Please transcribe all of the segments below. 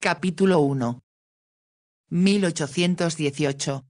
Capítulo 1. 1818.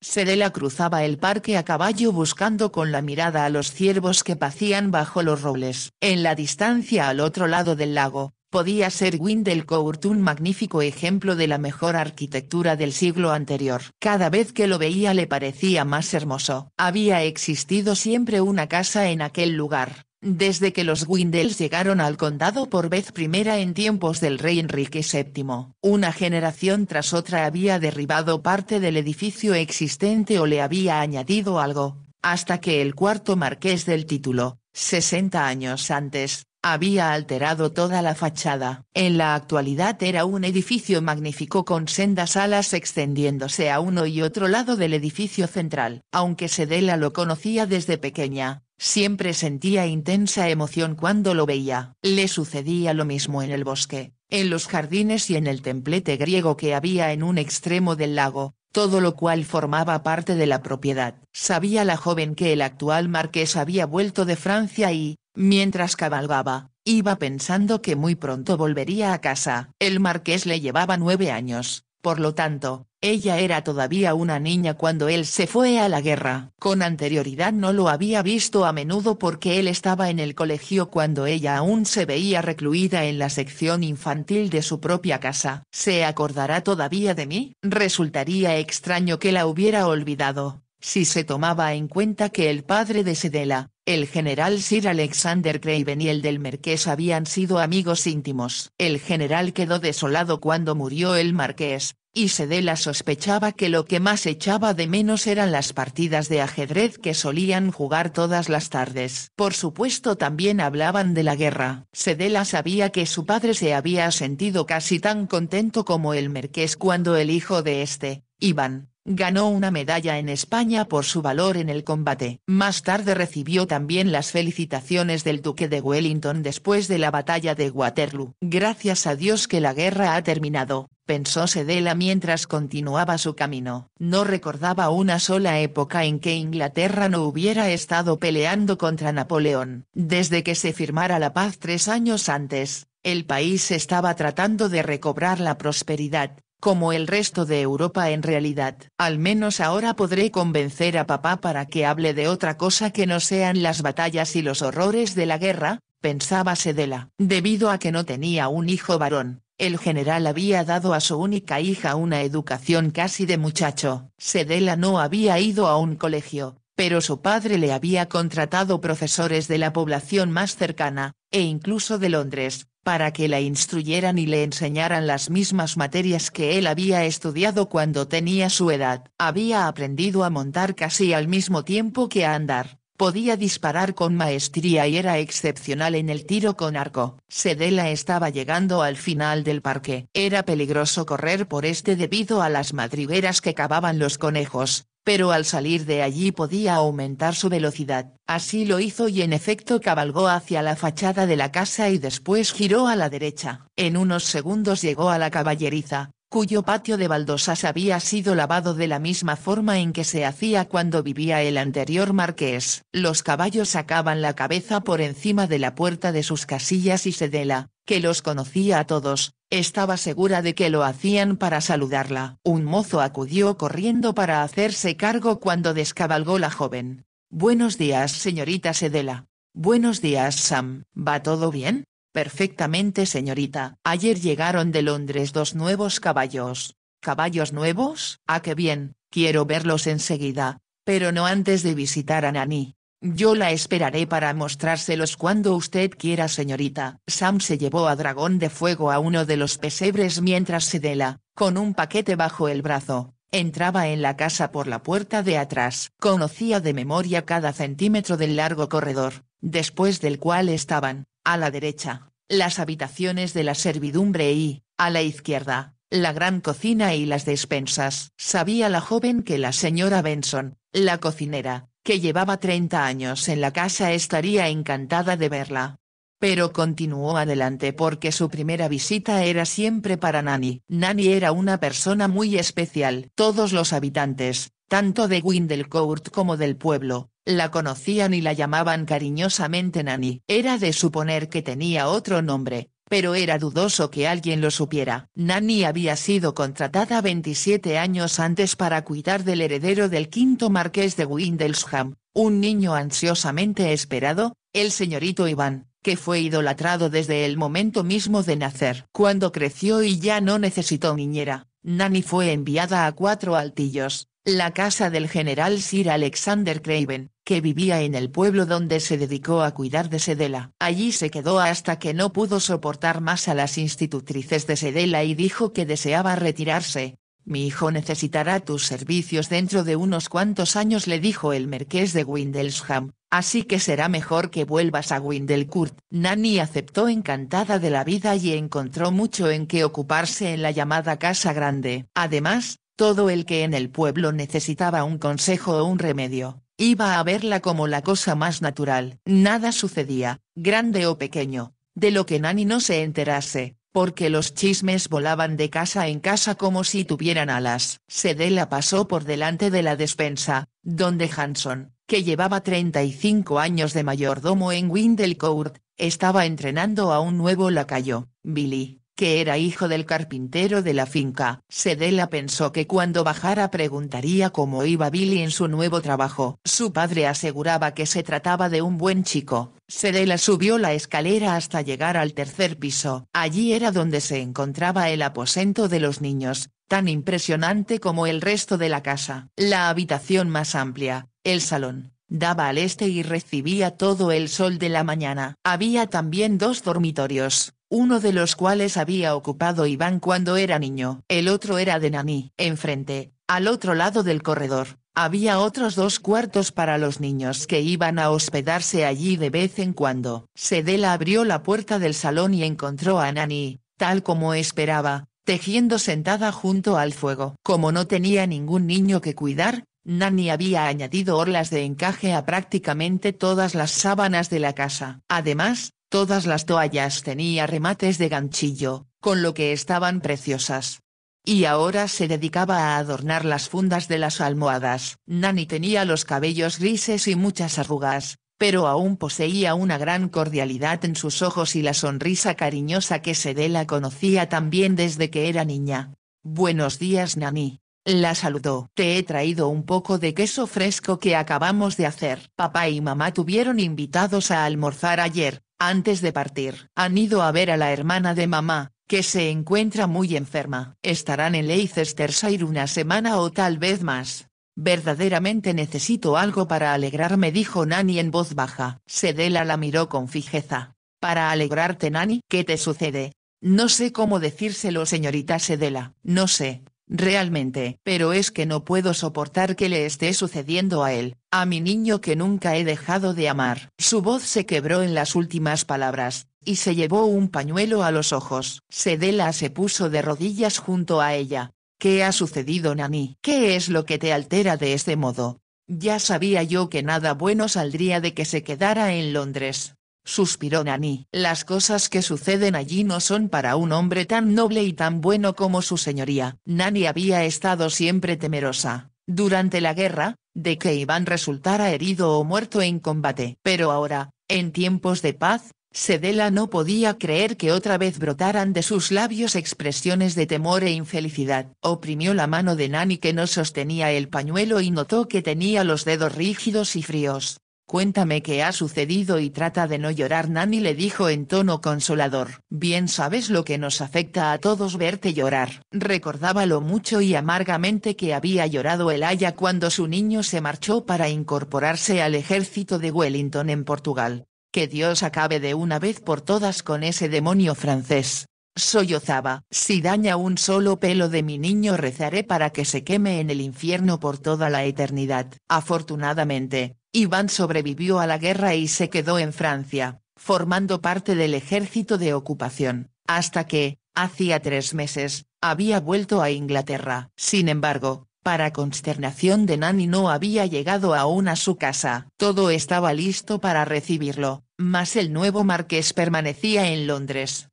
Sedela cruzaba el parque a caballo buscando con la mirada a los ciervos que pacían bajo los robles. En la distancia al otro lado del lago, podía ser Windelcourt un magnífico ejemplo de la mejor arquitectura del siglo anterior. Cada vez que lo veía le parecía más hermoso. Había existido siempre una casa en aquel lugar, desde que los Windels llegaron al condado por vez primera en tiempos del rey Enrique VII, una generación tras otra había derribado parte del edificio existente o le había añadido algo, hasta que el cuarto marqués del título, 60 años antes, había alterado toda la fachada. En la actualidad era un edificio magnífico con sendas alas extendiéndose a uno y otro lado del edificio central. Aunque Sedela lo conocía desde pequeña, Siempre sentía intensa emoción cuando lo veía. Le sucedía lo mismo en el bosque, en los jardines y en el templete griego que había en un extremo del lago, todo lo cual formaba parte de la propiedad. Sabía la joven que el actual marqués había vuelto de Francia y, mientras cabalgaba, iba pensando que muy pronto volvería a casa. El marqués le llevaba nueve años, por lo tanto, ella era todavía una niña cuando él se fue a la guerra. Con anterioridad no lo había visto a menudo porque él estaba en el colegio cuando ella aún se veía recluida en la sección infantil de su propia casa. ¿Se acordará todavía de mí? Resultaría extraño que la hubiera olvidado, si se tomaba en cuenta que el padre de Sedela, el general Sir Alexander Craven y el del marqués habían sido amigos íntimos. El general quedó desolado cuando murió el marqués, y Sedela sospechaba que lo que más echaba de menos eran las partidas de ajedrez que solían jugar todas las tardes. Por supuesto también hablaban de la guerra. Sedela sabía que su padre se había sentido casi tan contento como el marqués cuando el hijo de este, Iván, ganó una medalla en España por su valor en el combate. Más tarde recibió también las felicitaciones del duque de Wellington después de la batalla de Waterloo. Gracias a Dios que la guerra ha terminado pensó Sedela mientras continuaba su camino. No recordaba una sola época en que Inglaterra no hubiera estado peleando contra Napoleón. Desde que se firmara la paz tres años antes, el país estaba tratando de recobrar la prosperidad, como el resto de Europa en realidad. Al menos ahora podré convencer a papá para que hable de otra cosa que no sean las batallas y los horrores de la guerra, pensaba Sedela. Debido a que no tenía un hijo varón, el general había dado a su única hija una educación casi de muchacho. Sedela no había ido a un colegio, pero su padre le había contratado profesores de la población más cercana, e incluso de Londres, para que la instruyeran y le enseñaran las mismas materias que él había estudiado cuando tenía su edad. Había aprendido a montar casi al mismo tiempo que a andar, Podía disparar con maestría y era excepcional en el tiro con arco. Sedela estaba llegando al final del parque. Era peligroso correr por este debido a las madrigueras que cavaban los conejos, pero al salir de allí podía aumentar su velocidad. Así lo hizo y en efecto cabalgó hacia la fachada de la casa y después giró a la derecha. En unos segundos llegó a la caballeriza, cuyo patio de baldosas había sido lavado de la misma forma en que se hacía cuando vivía el anterior marqués. Los caballos sacaban la cabeza por encima de la puerta de sus casillas y Sedela, que los conocía a todos, estaba segura de que lo hacían para saludarla. Un mozo acudió corriendo para hacerse cargo cuando descabalgó la joven. Buenos días, señorita Sedela. Buenos días, Sam. ¿Va todo bien? Perfectamente señorita, ayer llegaron de Londres dos nuevos caballos. ¿Caballos nuevos? Ah, qué bien, quiero verlos enseguida, pero no antes de visitar a Nani. Yo la esperaré para mostrárselos cuando usted quiera, señorita. Sam se llevó a Dragón de Fuego a uno de los pesebres mientras Sedela, con un paquete bajo el brazo, entraba en la casa por la puerta de atrás. Conocía de memoria cada centímetro del largo corredor, después del cual estaban, a la derecha, las habitaciones de la servidumbre y, a la izquierda, la gran cocina y las despensas. Sabía la joven que la señora Benson, la cocinera, que llevaba 30 años en la casa estaría encantada de verla. Pero continuó adelante porque su primera visita era siempre para Nanny. Nanny era una persona muy especial. Todos los habitantes, tanto de Windelcourt como del pueblo, la conocían y la llamaban cariñosamente Nani. Era de suponer que tenía otro nombre, pero era dudoso que alguien lo supiera. Nani había sido contratada 27 años antes para cuidar del heredero del quinto marqués de Windelsham, un niño ansiosamente esperado, el señorito Iván, que fue idolatrado desde el momento mismo de nacer. Cuando creció y ya no necesitó niñera, Nani fue enviada a cuatro altillos, la casa del general Sir Alexander Craven, que vivía en el pueblo donde se dedicó a cuidar de Sedela. Allí se quedó hasta que no pudo soportar más a las institutrices de Sedela y dijo que deseaba retirarse. Mi hijo necesitará tus servicios dentro de unos cuantos años le dijo el marqués de Windelsham, así que será mejor que vuelvas a Windelcourt. Nanny aceptó encantada de la vida y encontró mucho en qué ocuparse en la llamada Casa Grande. Además, todo el que en el pueblo necesitaba un consejo o un remedio, iba a verla como la cosa más natural. Nada sucedía, grande o pequeño, de lo que Nanny no se enterase, porque los chismes volaban de casa en casa como si tuvieran alas. Sedela pasó por delante de la despensa, donde Hanson, que llevaba 35 años de mayordomo en Windelcourt, estaba entrenando a un nuevo lacayo, Billy, que era hijo del carpintero de la finca. Sedela pensó que cuando bajara preguntaría cómo iba Billy en su nuevo trabajo. Su padre aseguraba que se trataba de un buen chico. Sedela subió la escalera hasta llegar al tercer piso. Allí era donde se encontraba el aposento de los niños, tan impresionante como el resto de la casa. La habitación más amplia, el salón, daba al este y recibía todo el sol de la mañana. Había también dos dormitorios, uno de los cuales había ocupado Iván cuando era niño. El otro era de Nani. Enfrente, al otro lado del corredor, había otros dos cuartos para los niños que iban a hospedarse allí de vez en cuando. Sedela abrió la puerta del salón y encontró a Nani, tal como esperaba, tejiendo sentada junto al fuego. Como no tenía ningún niño que cuidar, Nani había añadido orlas de encaje a prácticamente todas las sábanas de la casa. Además, Todas las toallas tenía remates de ganchillo, con lo que estaban preciosas. Y ahora se dedicaba a adornar las fundas de las almohadas. Nani tenía los cabellos grises y muchas arrugas, pero aún poseía una gran cordialidad en sus ojos y la sonrisa cariñosa que Sedela conocía también desde que era niña. Buenos días, Nani. La saludó. Te he traído un poco de queso fresco que acabamos de hacer. Papá y mamá tuvieron invitados a almorzar ayer, antes de partir. Han ido a ver a la hermana de mamá, que se encuentra muy enferma. Estarán en Leicestershire una semana o tal vez más. Verdaderamente necesito algo para alegrarme dijo Nani en voz baja. Sedela la miró con fijeza. Para alegrarte Nani. ¿Qué te sucede? No sé cómo decírselo señorita Sedela. No sé, Realmente, pero es que no puedo soportar que le esté sucediendo a él, a mi niño que nunca he dejado de amar. Su voz se quebró en las últimas palabras, y se llevó un pañuelo a los ojos. Sedela se puso de rodillas junto a ella. ¿Qué ha sucedido Nani? ¿Qué es lo que te altera de este modo? Ya sabía yo que nada bueno saldría de que se quedara en Londres. Suspiró Nani. Las cosas que suceden allí no son para un hombre tan noble y tan bueno como su señoría. Nani había estado siempre temerosa, durante la guerra, de que Iván resultara herido o muerto en combate. Pero ahora, en tiempos de paz, Sedela no podía creer que otra vez brotaran de sus labios expresiones de temor e infelicidad. Oprimió la mano de Nani que no sostenía el pañuelo y notó que tenía los dedos rígidos y fríos. Cuéntame qué ha sucedido y trata de no llorar. Nani le dijo en tono consolador. Bien sabes lo que nos afecta a todos verte llorar. Recordaba lo mucho y amargamente que había llorado el aya cuando su niño se marchó para incorporarse al ejército de Wellington en Portugal. Que Dios acabe de una vez por todas con ese demonio francés. Sollozaba. Si daña un solo pelo de mi niño rezaré para que se queme en el infierno por toda la eternidad. Afortunadamente, Iván sobrevivió a la guerra y se quedó en Francia, formando parte del ejército de ocupación, hasta que, hacía tres meses, había vuelto a Inglaterra. Sin embargo, para consternación de Nani no había llegado aún a su casa. Todo estaba listo para recibirlo, mas el nuevo marqués permanecía en Londres.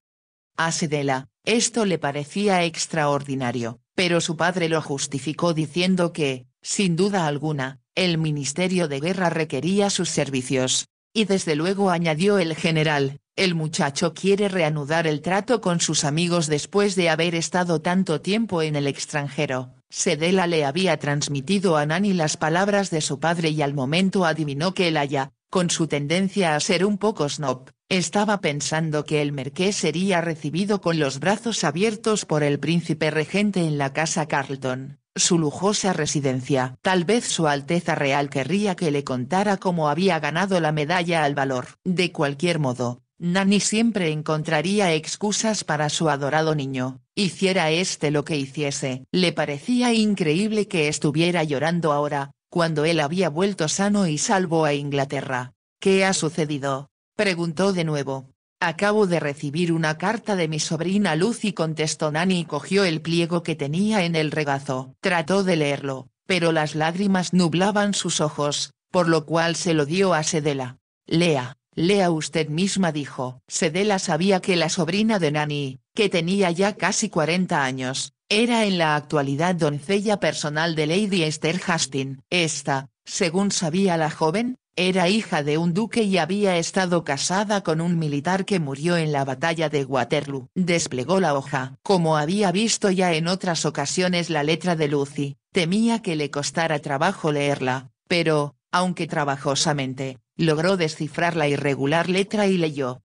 A Sedela, esto le parecía extraordinario, pero su padre lo justificó diciendo que, sin duda alguna, el Ministerio de Guerra requería sus servicios. Y desde luego añadió el general, el muchacho quiere reanudar el trato con sus amigos después de haber estado tanto tiempo en el extranjero. Sedela le había transmitido a Nani las palabras de su padre y al momento adivinó que el haya, con su tendencia a ser un poco snob, estaba pensando que el merqués sería recibido con los brazos abiertos por el príncipe regente en la casa Carlton su lujosa residencia. Tal vez Su Alteza Real querría que le contara cómo había ganado la medalla al valor. De cualquier modo, Nanny siempre encontraría excusas para su adorado niño, hiciera éste lo que hiciese. Le parecía increíble que estuviera llorando ahora, cuando él había vuelto sano y salvo a Inglaterra. ¿Qué ha sucedido? preguntó de nuevo. Acabo de recibir una carta de mi sobrina Lucy contestó Nani y cogió el pliego que tenía en el regazo. Trató de leerlo, pero las lágrimas nublaban sus ojos, por lo cual se lo dio a Sedela. Lea, lea usted misma dijo. Sedela sabía que la sobrina de Nani, que tenía ya casi 40 años, era en la actualidad doncella personal de Lady Esther Hastings. Esta, según sabía la joven, era hija de un duque y había estado casada con un militar que murió en la batalla de Waterloo. Desplegó la hoja. Como había visto ya en otras ocasiones la letra de Lucy, temía que le costara trabajo leerla, pero, aunque trabajosamente, logró descifrar la irregular letra y leyó.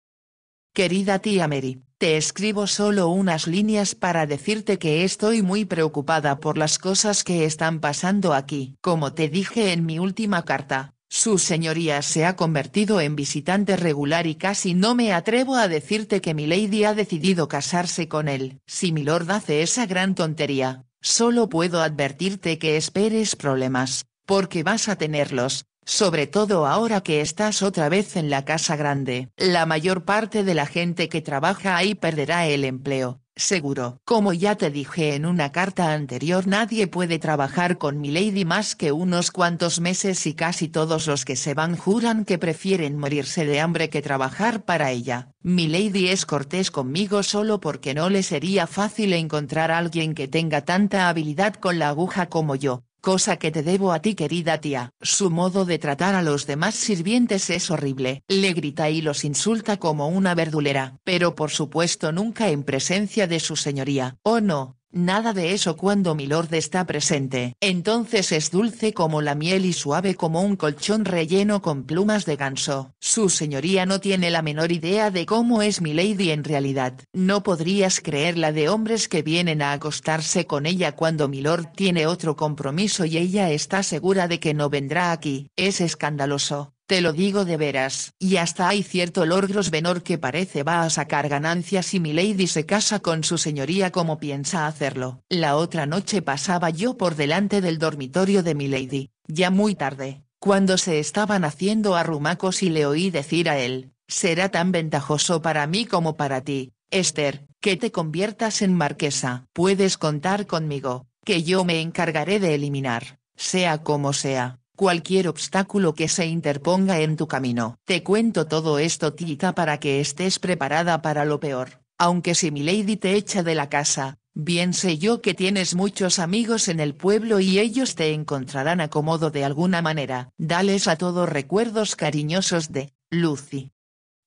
Querida tía Mary, te escribo solo unas líneas para decirte que estoy muy preocupada por las cosas que están pasando aquí. Como te dije en mi última carta, su señoría se ha convertido en visitante regular y casi no me atrevo a decirte que mi lady ha decidido casarse con él. Si mi lord hace esa gran tontería, solo puedo advertirte que esperes problemas, porque vas a tenerlos, sobre todo ahora que estás otra vez en la casa grande. La mayor parte de la gente que trabaja ahí perderá el empleo, Seguro. Como ya te dije en una carta anterior, nadie puede trabajar con Milady más que unos cuantos meses y casi todos los que se van juran que prefieren morirse de hambre que trabajar para ella. Milady es cortés conmigo solo porque no le sería fácil encontrar alguien que tenga tanta habilidad con la aguja como yo, cosa que te debo a ti querida tía. Su modo de tratar a los demás sirvientes es horrible, le grita y los insulta como una verdulera, pero por supuesto nunca en presencia de su señoría, oh no, Nada de eso cuando Milord está presente. Entonces es dulce como la miel y suave como un colchón relleno con plumas de ganso. Su señoría no tiene la menor idea de cómo es mi lady en realidad. No podrías creer la de hombres que vienen a acostarse con ella cuando Milord tiene otro compromiso y ella está segura de que no vendrá aquí. Es escandaloso. Te lo digo de veras. Y hasta hay cierto Lord Grosvenor que parece va a sacar ganancias si Milady se casa con su señoría como piensa hacerlo. La otra noche pasaba yo por delante del dormitorio de Milady, ya muy tarde, cuando se estaban haciendo arrumacos y le oí decir a él, será tan ventajoso para mí como para ti, Esther, que te conviertas en marquesa. Puedes contar conmigo, que yo me encargaré de eliminar, sea como sea, cualquier obstáculo que se interponga en tu camino. Te cuento todo esto Tita para que estés preparada para lo peor, aunque si mi lady te echa de la casa, bien sé yo que tienes muchos amigos en el pueblo y ellos te encontrarán acomodo de alguna manera. Dales a todos recuerdos cariñosos de, Lucy.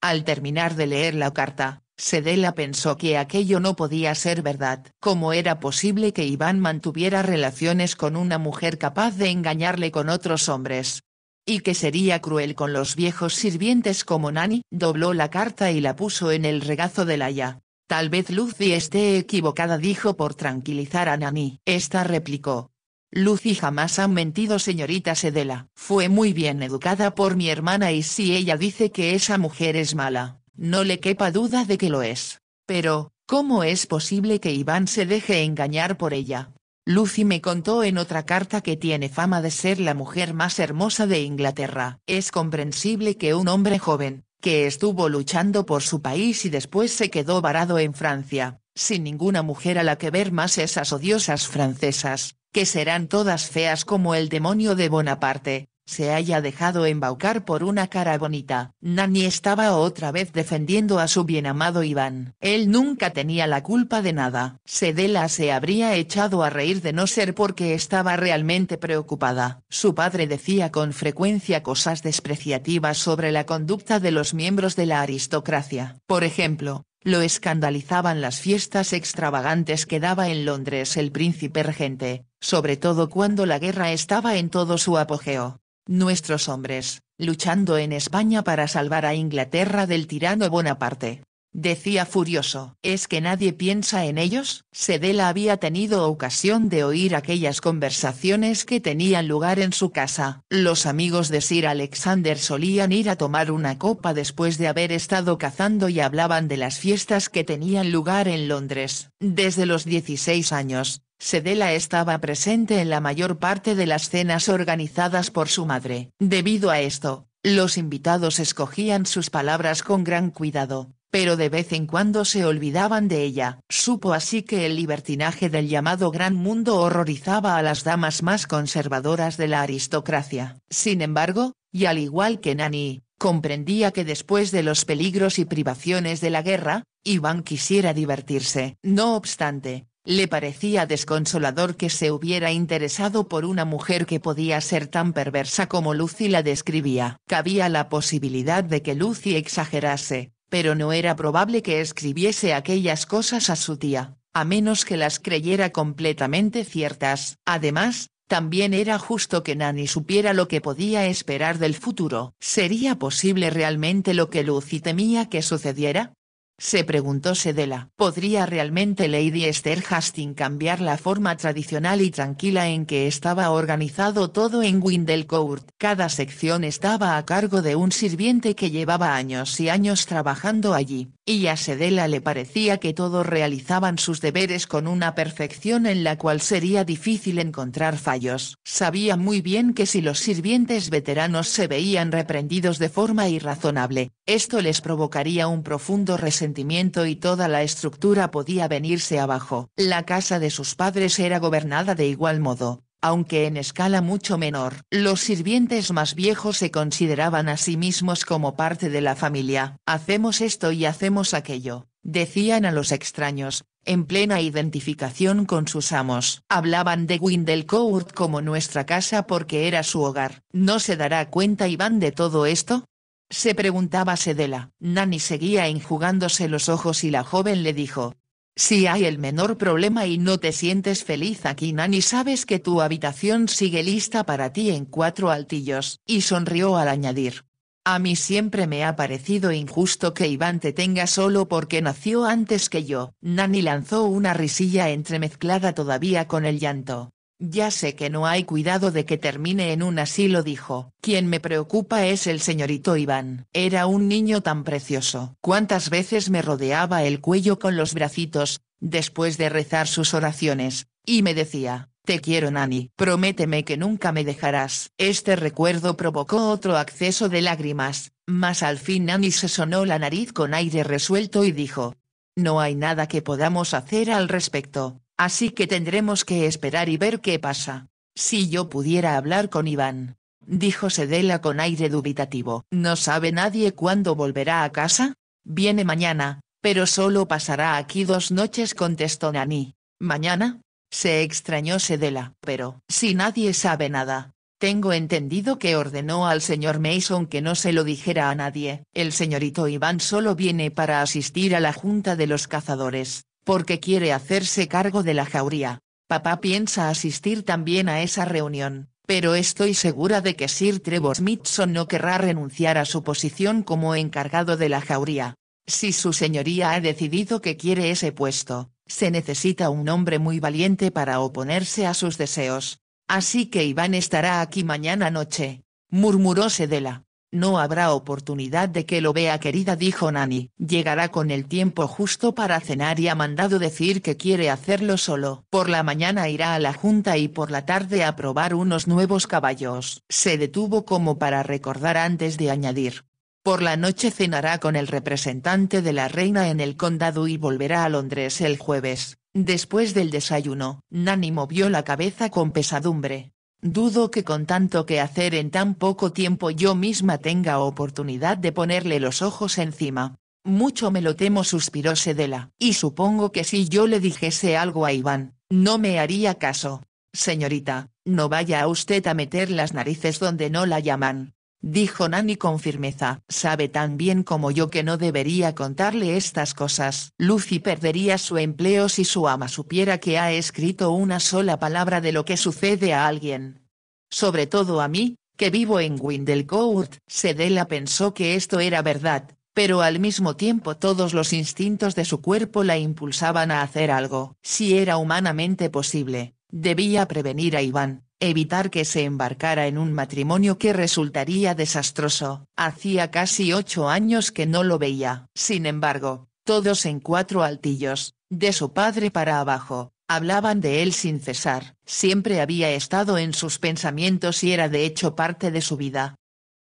Al terminar de leer la carta, Sedela pensó que aquello no podía ser verdad. ¿Cómo era posible que Iván mantuviera relaciones con una mujer capaz de engañarle con otros hombres? Y que sería cruel con los viejos sirvientes como Nani. Dobló la carta y la puso en el regazo de Laia. Tal vez Lucy esté equivocada dijo por tranquilizar a Nani. Esta replicó. Lucy jamás ha mentido señorita Sedela. Fue muy bien educada por mi hermana y si ella dice que esa mujer es mala, no le quepa duda de que lo es. Pero, ¿cómo es posible que Iván se deje engañar por ella? Lucy me contó en otra carta que tiene fama de ser la mujer más hermosa de Inglaterra. Es comprensible que un hombre joven, que estuvo luchando por su país y después se quedó varado en Francia, sin ninguna mujer a la que ver más esas odiosas francesas, que serán todas feas como el demonio de Bonaparte, se haya dejado embaucar por una cara bonita. Nani estaba otra vez defendiendo a su bienamado Iván. Él nunca tenía la culpa de nada. Sedela se habría echado a reír de no ser porque estaba realmente preocupada. Su padre decía con frecuencia cosas despreciativas sobre la conducta de los miembros de la aristocracia. Por ejemplo, lo escandalizaban las fiestas extravagantes que daba en Londres el príncipe regente, sobre todo cuando la guerra estaba en todo su apogeo. Nuestros hombres, luchando en España para salvar a Inglaterra del tirano Bonaparte. Decía furioso, ¿es que nadie piensa en ellos? Sedela había tenido ocasión de oír aquellas conversaciones que tenían lugar en su casa. Los amigos de Sir Alexander solían ir a tomar una copa después de haber estado cazando y hablaban de las fiestas que tenían lugar en Londres. Desde los 16 años, Sedela estaba presente en la mayor parte de las cenas organizadas por su madre. Debido a esto, los invitados escogían sus palabras con gran cuidado, pero de vez en cuando se olvidaban de ella. Supo así que el libertinaje del llamado Gran Mundo horrorizaba a las damas más conservadoras de la aristocracia. Sin embargo, y al igual que Nani, comprendía que después de los peligros y privaciones de la guerra, Iván quisiera divertirse. No obstante, le parecía desconsolador que se hubiera interesado por una mujer que podía ser tan perversa como Lucy la describía. Cabía la posibilidad de que Lucy exagerase, pero no era probable que escribiese aquellas cosas a su tía, a menos que las creyera completamente ciertas. Además, también era justo que Nanny supiera lo que podía esperar del futuro. ¿Sería posible realmente lo que Lucy temía que sucediera? Se preguntó Sedela, ¿podría realmente Lady Esther Hastings cambiar la forma tradicional y tranquila en que estaba organizado todo en Windelcourt? Cada sección estaba a cargo de un sirviente que llevaba años y años trabajando allí, y a Sedela le parecía que todos realizaban sus deberes con una perfección en la cual sería difícil encontrar fallos. Sabía muy bien que si los sirvientes veteranos se veían reprendidos de forma irrazonable, esto les provocaría un profundo resentimiento sentimiento y toda la estructura podía venirse abajo. La casa de sus padres era gobernada de igual modo, aunque en escala mucho menor. Los sirvientes más viejos se consideraban a sí mismos como parte de la familia. Hacemos esto y hacemos aquello, decían a los extraños, en plena identificación con sus amos. Hablaban de Windelcourt como nuestra casa porque era su hogar. ¿No se dará cuenta Iván de todo esto? Se preguntaba Sedela. Nani seguía enjugándose los ojos y la joven le dijo. Si hay el menor problema y no te sientes feliz aquí, Nani, sabes que tu habitación sigue lista para ti en cuatro altillos. Y sonrió al añadir. A mí siempre me ha parecido injusto que Iván te tenga solo porque nació antes que yo. Nani lanzó una risilla entremezclada todavía con el llanto. Ya sé que no hay cuidado de que termine en un asilo, dijo. Quien me preocupa es el señorito Iván. Era un niño tan precioso. Cuántas veces me rodeaba el cuello con los bracitos, después de rezar sus oraciones, y me decía, te quiero Nani, prométeme que nunca me dejarás. Este recuerdo provocó otro acceso de lágrimas, mas al fin Nani se sonó la nariz con aire resuelto y dijo, no hay nada que podamos hacer al respecto. Así que tendremos que esperar y ver qué pasa. Si yo pudiera hablar con Iván. Dijo Sedela con aire dubitativo. ¿No sabe nadie cuándo volverá a casa? Viene mañana, pero solo pasará aquí dos noches contestó Nani. ¿Mañana? Se extrañó Sedela. Pero, si nadie sabe nada. Tengo entendido que ordenó al señor Mason que no se lo dijera a nadie. El señorito Iván solo viene para asistir a la junta de los cazadores, porque quiere hacerse cargo de la jauría. Papá piensa asistir también a esa reunión, pero estoy segura de que Sir Trevor Smithson no querrá renunciar a su posición como encargado de la jauría. Si su señoría ha decidido que quiere ese puesto, se necesita un hombre muy valiente para oponerse a sus deseos. Así que Iván estará aquí mañana noche, murmuró Sedela. No habrá oportunidad de que lo vea querida dijo Nani. Llegará con el tiempo justo para cenar y ha mandado decir que quiere hacerlo solo. Por la mañana irá a la junta y por la tarde a probar unos nuevos caballos. Se detuvo como para recordar antes de añadir. Por la noche cenará con el representante de la reina en el condado y volverá a Londres el jueves. Después del desayuno, Nani movió la cabeza con pesadumbre. Dudo que con tanto que hacer en tan poco tiempo yo misma tenga oportunidad de ponerle los ojos encima. Mucho me lo temo, suspiró Sedela. Y supongo que si yo le dijese algo a Iván, no me haría caso. Señorita, no vaya a usted a meter las narices donde no la llaman dijo Nani con firmeza. Sabe tan bien como yo que no debería contarle estas cosas. Lucy perdería su empleo si su ama supiera que ha escrito una sola palabra de lo que sucede a alguien. Sobre todo a mí, que vivo en Windelcourt. Sedela pensó que esto era verdad, pero al mismo tiempo todos los instintos de su cuerpo la impulsaban a hacer algo. Si era humanamente posible, debía prevenir a Iván, evitar que se embarcara en un matrimonio que resultaría desastroso. Hacía casi ocho años que no lo veía. Sin embargo, todos en cuatro altillos, de su padre para abajo, hablaban de él sin cesar. Siempre había estado en sus pensamientos y era de hecho parte de su vida.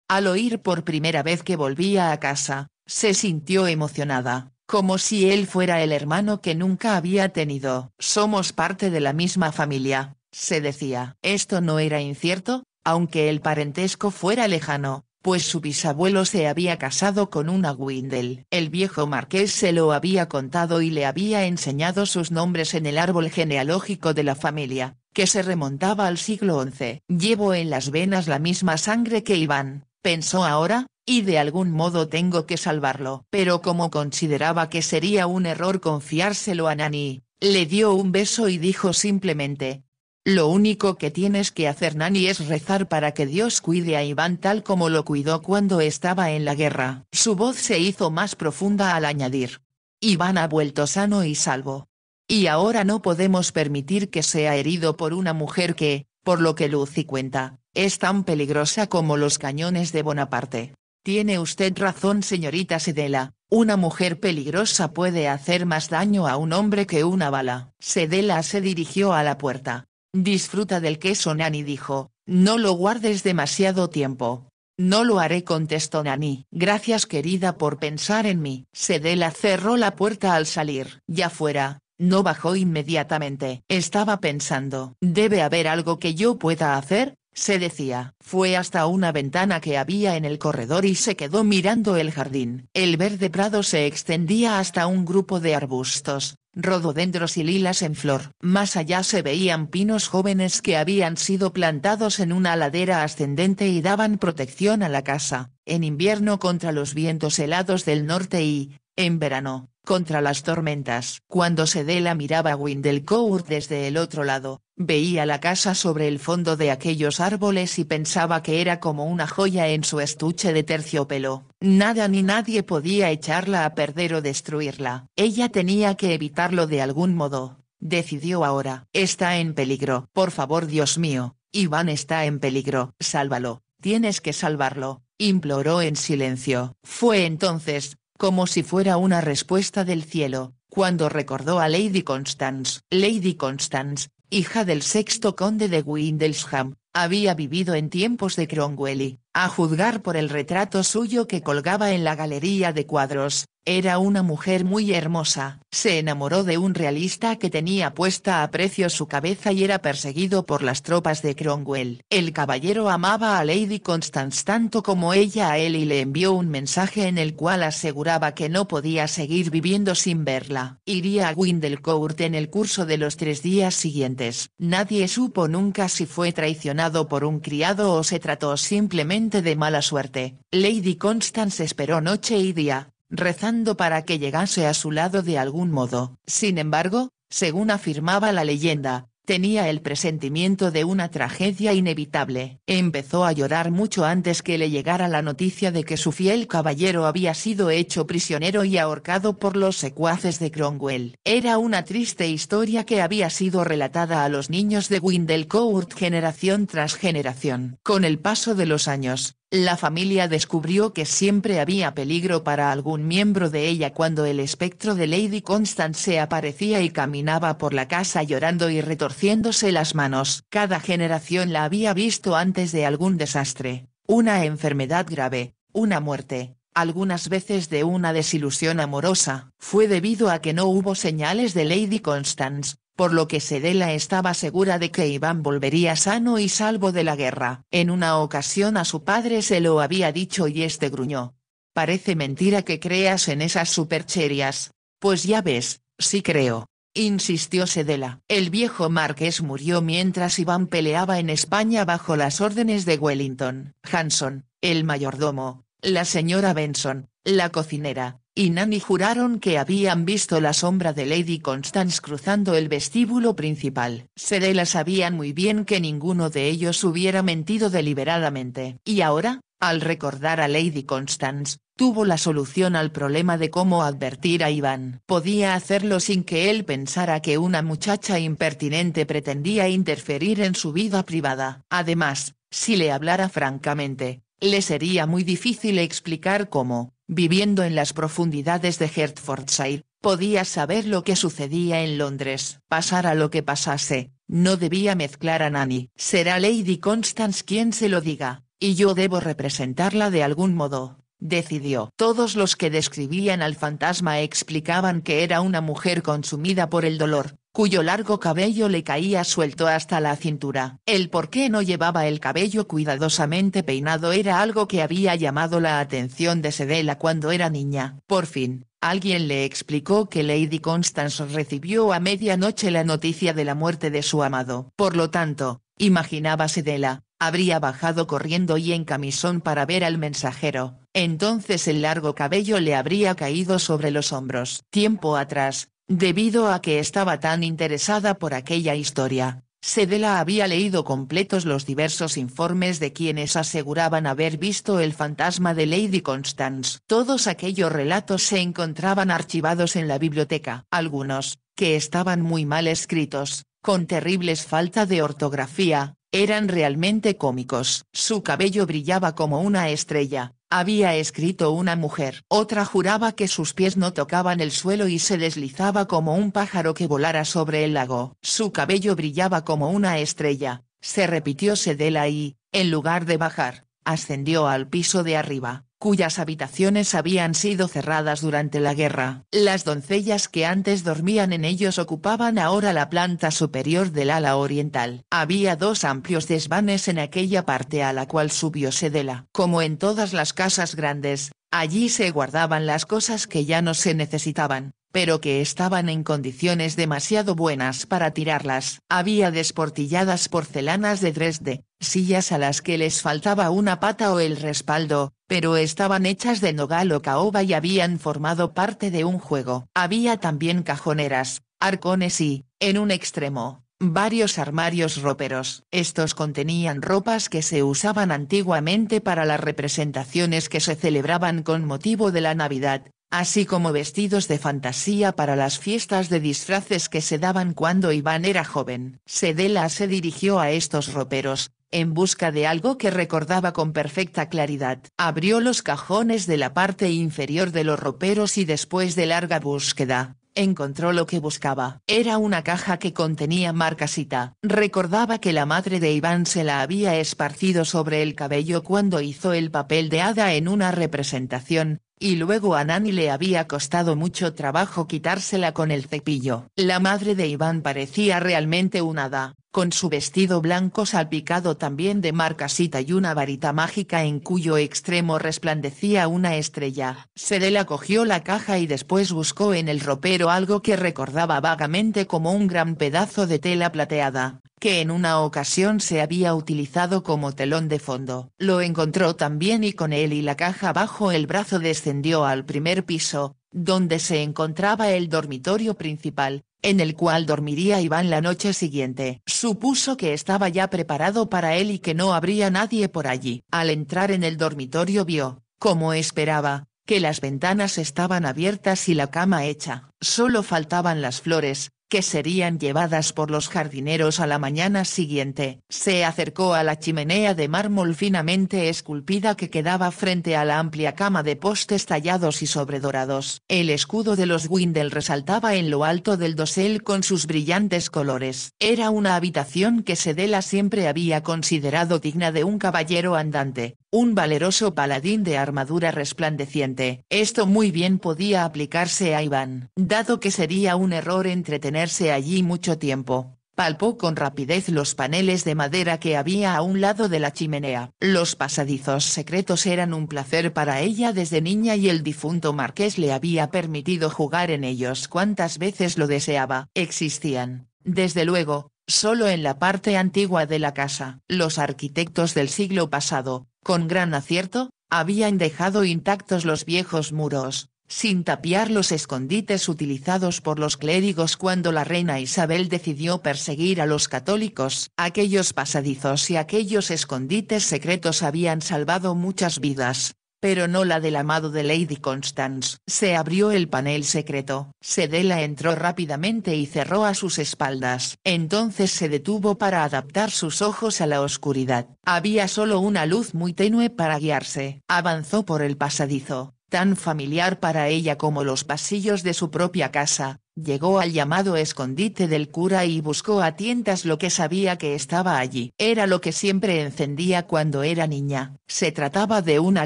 Al oír por primera vez que volvía a casa, se sintió emocionada, como si él fuera el hermano que nunca había tenido. Somos parte de la misma familia, se decía, esto no era incierto, aunque el parentesco fuera lejano, pues su bisabuelo se había casado con una Windel. El viejo marqués se lo había contado y le había enseñado sus nombres en el árbol genealógico de la familia, que se remontaba al siglo XI. Llevo en las venas la misma sangre que Iván, pensó ahora, y de algún modo tengo que salvarlo. Pero como consideraba que sería un error confiárselo a Nani, le dio un beso y dijo simplemente, lo único que tienes que hacer Nani es rezar para que Dios cuide a Iván tal como lo cuidó cuando estaba en la guerra. Su voz se hizo más profunda al añadir. Iván ha vuelto sano y salvo. Y ahora no podemos permitir que sea herido por una mujer que, por lo que Lucy cuenta, es tan peligrosa como los cañones de Bonaparte. Tiene usted razón señorita Sedela, una mujer peligrosa puede hacer más daño a un hombre que una bala. Sedela se dirigió a la puerta, Disfruta del queso Nani dijo, no lo guardes demasiado tiempo. No lo haré contestó Nani. Gracias querida por pensar en mí. Sedela cerró la puerta al salir. Ya fuera, no bajó inmediatamente. Estaba pensando. Debe haber algo que yo pueda hacer, se decía. Fue hasta una ventana que había en el corredor y se quedó mirando el jardín. El verde prado se extendía hasta un grupo de arbustos, rododendros y lilas en flor. Más allá se veían pinos jóvenes que habían sido plantados en una ladera ascendente y daban protección a la casa, en invierno contra los vientos helados del norte y, en verano, contra las tormentas. Cuando Sedela miraba Windelcourt desde el otro lado, Veía la casa sobre el fondo de aquellos árboles y pensaba que era como una joya en su estuche de terciopelo. Nada ni nadie podía echarla a perder o destruirla. Ella tenía que evitarlo de algún modo. Decidió ahora. Está en peligro. Por favor, Dios mío. Iván está en peligro. Sálvalo. Tienes que salvarlo. Imploró en silencio. Fue entonces, como si fuera una respuesta del cielo, cuando recordó a Lady Constance. Lady Constance, hija del sexto conde de Windlesham, había vivido en tiempos de Cromwell a juzgar por el retrato suyo que colgaba en la galería de cuadros, era una mujer muy hermosa, se enamoró de un realista que tenía puesta a precio su cabeza y era perseguido por las tropas de Cromwell. El caballero amaba a Lady Constance tanto como ella a él y le envió un mensaje en el cual aseguraba que no podía seguir viviendo sin verla. Iría a Windelcourt en el curso de los tres días siguientes. Nadie supo nunca si fue traicionado por un criado o se trató simplemente de mala suerte. Lady Constance esperó noche y día, rezando para que llegase a su lado de algún modo. Sin embargo, según afirmaba la leyenda, tenía el presentimiento de una tragedia inevitable. Empezó a llorar mucho antes que le llegara la noticia de que su fiel caballero había sido hecho prisionero y ahorcado por los secuaces de Cromwell. Era una triste historia que había sido relatada a los niños de Windelcourt generación tras generación. Con el paso de los años, la familia descubrió que siempre había peligro para algún miembro de ella cuando el espectro de Lady Constance se aparecía y caminaba por la casa llorando y retorciéndose las manos. Cada generación la había visto antes de algún desastre, una enfermedad grave, una muerte, algunas veces de una desilusión amorosa. Fue debido a que no hubo señales de Lady Constance, por lo que Sedela estaba segura de que Iván volvería sano y salvo de la guerra. En una ocasión a su padre se lo había dicho y este gruñó. Parece mentira que creas en esas supercherias, Pues ya ves, sí creo, insistió Sedela. El viejo marqués murió mientras Iván peleaba en España bajo las órdenes de Wellington. Hanson, el mayordomo, la señora Benson, la cocinera, y juraron que habían visto la sombra de Lady Constance cruzando el vestíbulo principal. Serela sabían muy bien que ninguno de ellos hubiera mentido deliberadamente. Y ahora, al recordar a Lady Constance, tuvo la solución al problema de cómo advertir a Iván. Podía hacerlo sin que él pensara que una muchacha impertinente pretendía interferir en su vida privada. Además, si le hablara francamente, le sería muy difícil explicar cómo, viviendo en las profundidades de Hertfordshire, podía saber lo que sucedía en Londres. Pasara lo que pasase, no debía mezclar a Nanny. Será Lady Constance quien se lo diga, y yo debo representarla de algún modo decidió. Todos los que describían al fantasma explicaban que era una mujer consumida por el dolor, cuyo largo cabello le caía suelto hasta la cintura. El por qué no llevaba el cabello cuidadosamente peinado era algo que había llamado la atención de Sedela cuando era niña. Por fin, alguien le explicó que Lady Constance recibió a medianoche la noticia de la muerte de su amado. Por lo tanto, imaginaba Sedela, habría bajado corriendo y en camisón para ver al mensajero, entonces el largo cabello le habría caído sobre los hombros. Tiempo atrás, Debido a que estaba tan interesada por aquella historia, Sedela había leído completos los diversos informes de quienes aseguraban haber visto el fantasma de Lady Constance. Todos aquellos relatos se encontraban archivados en la biblioteca, algunos, que estaban muy mal escritos, con terribles falta de ortografía, eran realmente cómicos. Su cabello brillaba como una estrella, había escrito una mujer. Otra juraba que sus pies no tocaban el suelo y se deslizaba como un pájaro que volara sobre el lago. Su cabello brillaba como una estrella. Se repitió Sedela y, en lugar de bajar, ascendió al piso de arriba cuyas habitaciones habían sido cerradas durante la guerra. Las doncellas que antes dormían en ellos ocupaban ahora la planta superior del ala oriental. Había dos amplios desvanes en aquella parte a la cual subió Sedela. Como en todas las casas grandes, allí se guardaban las cosas que ya no se necesitaban pero que estaban en condiciones demasiado buenas para tirarlas. Había desportilladas porcelanas de Dresde, sillas a las que les faltaba una pata o el respaldo, pero estaban hechas de nogal o caoba y habían formado parte de un juego. Había también cajoneras, arcones y, en un extremo, varios armarios roperos. Estos contenían ropas que se usaban antiguamente para las representaciones que se celebraban con motivo de la Navidad, así como vestidos de fantasía para las fiestas de disfraces que se daban cuando Iván era joven. Sedela se dirigió a estos roperos, en busca de algo que recordaba con perfecta claridad. Abrió los cajones de la parte inferior de los roperos y después de larga búsqueda, encontró lo que buscaba. Era una caja que contenía marcasita. Recordaba que la madre de Iván se la había esparcido sobre el cabello cuando hizo el papel de hada en una representación, y luego a Nani le había costado mucho trabajo quitársela con el cepillo. La madre de Iván parecía realmente un hada, con su vestido blanco salpicado también de marcasita y una varita mágica en cuyo extremo resplandecía una estrella. Sedela cogió la caja y después buscó en el ropero algo que recordaba vagamente como un gran pedazo de tela plateada que en una ocasión se había utilizado como telón de fondo. Lo encontró también y con él y la caja bajo el brazo descendió al primer piso, donde se encontraba el dormitorio principal, en el cual dormiría Iván la noche siguiente. Supuso que estaba ya preparado para él y que no habría nadie por allí. Al entrar en el dormitorio vio, como esperaba, que las ventanas estaban abiertas y la cama hecha. Solo faltaban las flores, que serían llevadas por los jardineros a la mañana siguiente. Se acercó a la chimenea de mármol finamente esculpida que quedaba frente a la amplia cama de postes tallados y sobredorados. El escudo de los Windel resaltaba en lo alto del dosel con sus brillantes colores. Era una habitación que Sedela siempre había considerado digna de un caballero andante, un valeroso paladín de armadura resplandeciente. Esto muy bien podía aplicarse a Iván, dado que sería un error entretenerse allí mucho tiempo. Palpó con rapidez los paneles de madera que había a un lado de la chimenea. Los pasadizos secretos eran un placer para ella desde niña y el difunto marqués le había permitido jugar en ellos cuantas veces lo deseaba. Existían, desde luego, Solo en la parte antigua de la casa, los arquitectos del siglo pasado, con gran acierto, habían dejado intactos los viejos muros, sin tapiar los escondites utilizados por los clérigos cuando la reina Isabel decidió perseguir a los católicos. Aquellos pasadizos y aquellos escondites secretos habían salvado muchas vidas pero no la del amado de Lady Constance. Se abrió el panel secreto. Sedela entró rápidamente y cerró a sus espaldas. Entonces se detuvo para adaptar sus ojos a la oscuridad. Había solo una luz muy tenue para guiarse. Avanzó por el pasadizo, tan familiar para ella como los pasillos de su propia casa, llegó al llamado escondite del cura y buscó a tientas lo que sabía que estaba allí. Era lo que siempre encendía cuando era niña. Se trataba de una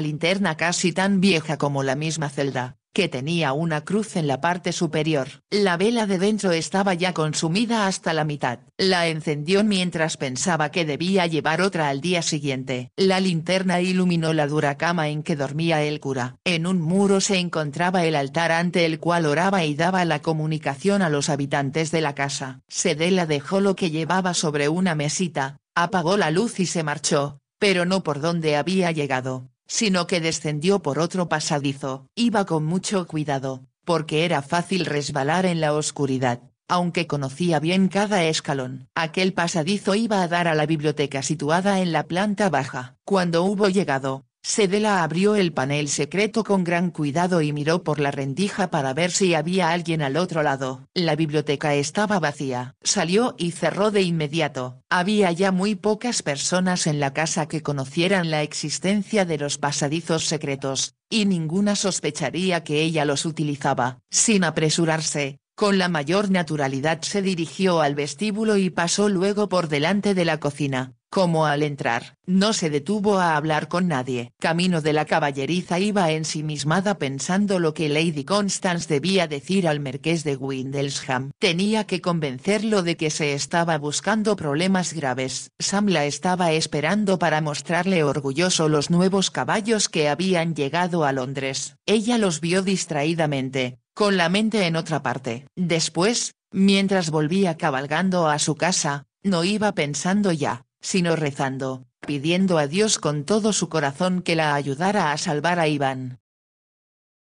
linterna casi tan vieja como la misma celda, que tenía una cruz en la parte superior. La vela de dentro estaba ya consumida hasta la mitad. La encendió mientras pensaba que debía llevar otra al día siguiente. La linterna iluminó la dura cama en que dormía el cura. En un muro se encontraba el altar ante el cual oraba y daba la comunicación a los habitantes de la casa. Sedela dejó lo que llevaba sobre una mesita, apagó la luz y se marchó, pero no por donde había llegado sino que descendió por otro pasadizo. Iba con mucho cuidado, porque era fácil resbalar en la oscuridad, aunque conocía bien cada escalón. Aquel pasadizo iba a dar a la biblioteca situada en la planta baja. Cuando hubo llegado, Sedela abrió el panel secreto con gran cuidado y miró por la rendija para ver si había alguien al otro lado. La biblioteca estaba vacía. Salió y cerró de inmediato. Había ya muy pocas personas en la casa que conocieran la existencia de los pasadizos secretos, y ninguna sospecharía que ella los utilizaba. Sin apresurarse, con la mayor naturalidad se dirigió al vestíbulo y pasó luego por delante de la cocina como al entrar, no se detuvo a hablar con nadie. Camino de la caballeriza iba ensimismada pensando lo que Lady Constance debía decir al marqués de Windelsham. Tenía que convencerlo de que se estaba buscando problemas graves. Sam la estaba esperando para mostrarle orgulloso los nuevos caballos que habían llegado a Londres. Ella los vio distraídamente, con la mente en otra parte. Después, mientras volvía cabalgando a su casa, no iba pensando ya, sino rezando, pidiendo a Dios con todo su corazón que la ayudara a salvar a Iván.